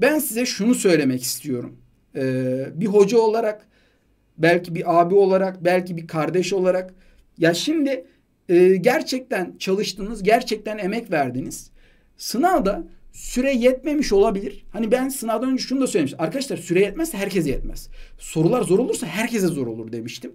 Ben size şunu söylemek istiyorum. Ee, bir hoca olarak, belki bir abi olarak, belki bir kardeş olarak. Ya şimdi e, gerçekten çalıştınız, gerçekten emek verdiniz. Sınavda süre yetmemiş olabilir. Hani ben sınavdan önce şunu da söylemiştim. Arkadaşlar süre yetmezse herkese yetmez. Sorular zor olursa herkese zor olur demiştim.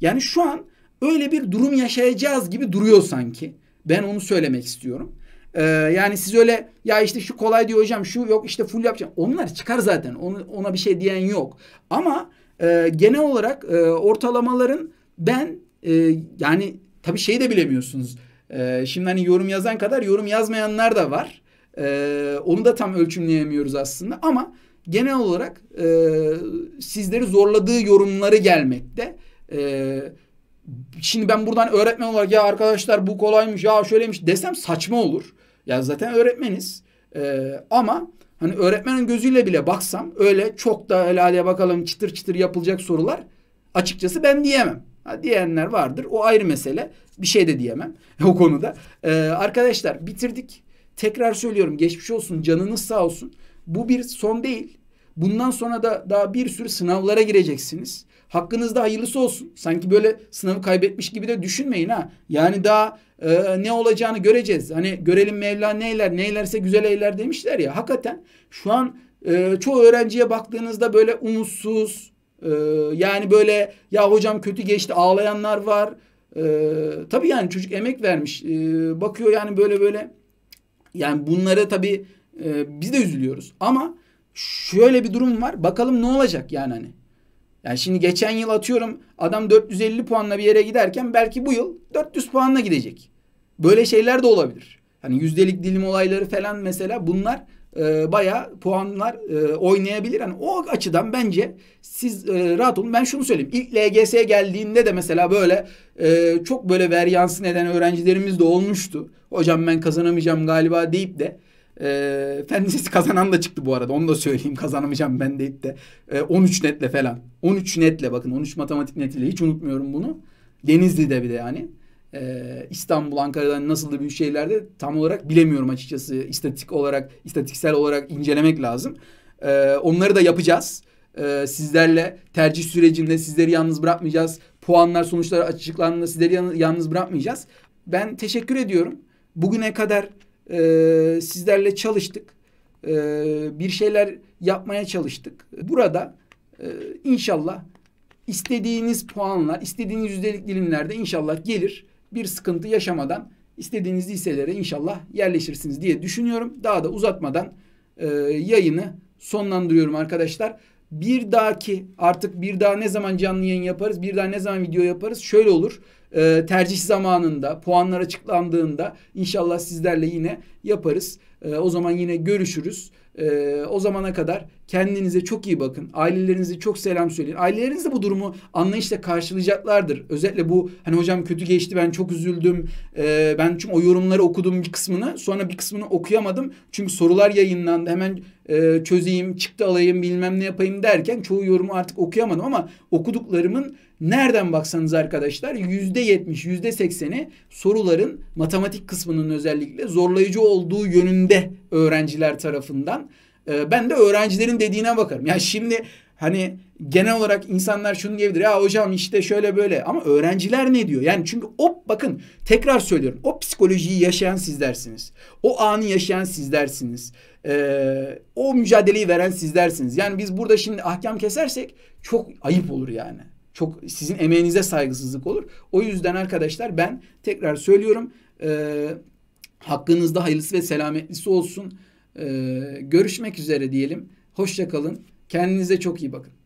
Yani şu an öyle bir durum yaşayacağız gibi duruyor sanki. Ben onu söylemek istiyorum. Ee, yani siz öyle ya işte şu kolay diyor hocam şu yok işte full yapacağım. Onlar çıkar zaten onu, ona bir şey diyen yok. Ama e, genel olarak e, ortalamaların ben e, yani tabii şeyi de bilemiyorsunuz. E, şimdi hani yorum yazan kadar yorum yazmayanlar da var. E, onu da tam ölçümleyemiyoruz aslında ama genel olarak e, sizleri zorladığı yorumları gelmekte. Evet şimdi ben buradan öğretmen olarak ya arkadaşlar bu kolaymış ya şöyleymiş desem saçma olur. Ya zaten öğretmeniz. Ee, ama hani öğretmenin gözüyle bile baksam öyle çok da helale bakalım çıtır çıtır yapılacak sorular açıkçası ben diyemem. Ha, diyenler vardır. O ayrı mesele. Bir şey de diyemem o konuda. Ee, arkadaşlar bitirdik. Tekrar söylüyorum geçmiş olsun canınız sağ olsun. Bu bir son değil. Bundan sonra da daha bir sürü sınavlara gireceksiniz. Hakkınızda hayırlısı olsun. Sanki böyle sınavı kaybetmiş gibi de düşünmeyin ha. Yani daha e, ne olacağını göreceğiz. Hani görelim Mevla neyler, neylerse güzel eyler demişler ya. Hakikaten şu an e, çoğu öğrenciye baktığınızda böyle umutsuz, e, yani böyle ya hocam kötü geçti ağlayanlar var. E, tabii yani çocuk emek vermiş. E, bakıyor yani böyle böyle. Yani bunları tabii e, biz de üzülüyoruz. Ama şöyle bir durum var. Bakalım ne olacak yani hani. Yani şimdi geçen yıl atıyorum adam 450 puanla bir yere giderken belki bu yıl 400 puanla gidecek. Böyle şeyler de olabilir. Hani yüzdelik dilim olayları falan mesela bunlar e, bayağı puanlar e, oynayabilir. Hani o açıdan bence siz e, rahat olun. Ben şunu söyleyeyim. İlk LGS geldiğinde de mesela böyle e, çok böyle veryansı neden öğrencilerimiz de olmuştu. Hocam ben kazanamayacağım galiba deyip de e, kazanan da çıktı bu arada. Onu da söyleyeyim. Kazanamayacağım ben deyip de. E, ee, 13 netle falan. 13 netle bakın. 13 matematik netle Hiç unutmuyorum bunu. Denizli'de bir de yani. E, İstanbul, Ankara'dan nasıldı büyük şehirlerde tam olarak bilemiyorum açıkçası. İstatistik olarak, istatiksel olarak incelemek lazım. E, onları da yapacağız. E, sizlerle tercih sürecinde sizleri yalnız bırakmayacağız. Puanlar, sonuçlar açıklandığında sizleri yalnız bırakmayacağız. Ben teşekkür ediyorum. Bugüne kadar e, sizlerle çalıştık. E, bir şeyler yapmaya çalıştık. Burada e, inşallah istediğiniz puanla, istediğiniz yüzdelik dilimlerde inşallah gelir. Bir sıkıntı yaşamadan istediğiniz liselere inşallah yerleşirsiniz diye düşünüyorum. Daha da uzatmadan e, yayını sonlandırıyorum arkadaşlar. Bir dahaki artık bir daha ne zaman canlı yayın yaparız? Bir daha ne zaman video yaparız? Şöyle olur e, tercih zamanında puanlar açıklandığında inşallah sizlerle yine yaparız. E, o zaman yine görüşürüz. E, o zamana kadar kendinize çok iyi bakın. Ailelerinize çok selam söyleyin. Aileleriniz de bu durumu anlayışla karşılayacaklardır. Özellikle bu hani hocam kötü geçti ben çok üzüldüm. E, ben çünkü o yorumları okudum bir kısmını. Sonra bir kısmını okuyamadım. Çünkü sorular yayınlandı. Hemen e, çözeyim, çıktı alayım bilmem ne yapayım derken çoğu yorumu artık okuyamadım ama okuduklarımın Nereden baksanız arkadaşlar yüzde yetmiş, yüzde sekseni soruların matematik kısmının özellikle zorlayıcı olduğu yönünde öğrenciler tarafından. Ee, ben de öğrencilerin dediğine bakarım. Yani şimdi hani genel olarak insanlar şunu diyebilir. Ya hocam işte şöyle böyle ama öğrenciler ne diyor? Yani çünkü o bakın tekrar söylüyorum. O psikolojiyi yaşayan sizlersiniz. O anı yaşayan sizlersiniz. Ee, o mücadeleyi veren sizlersiniz. Yani biz burada şimdi ahkam kesersek çok ayıp olur yani. Çok sizin emeğinize saygısızlık olur. O yüzden arkadaşlar ben tekrar söylüyorum. E, hakkınızda hayırlısı ve selametlisi olsun. E, görüşmek üzere diyelim. Hoşçakalın. Kendinize çok iyi bakın.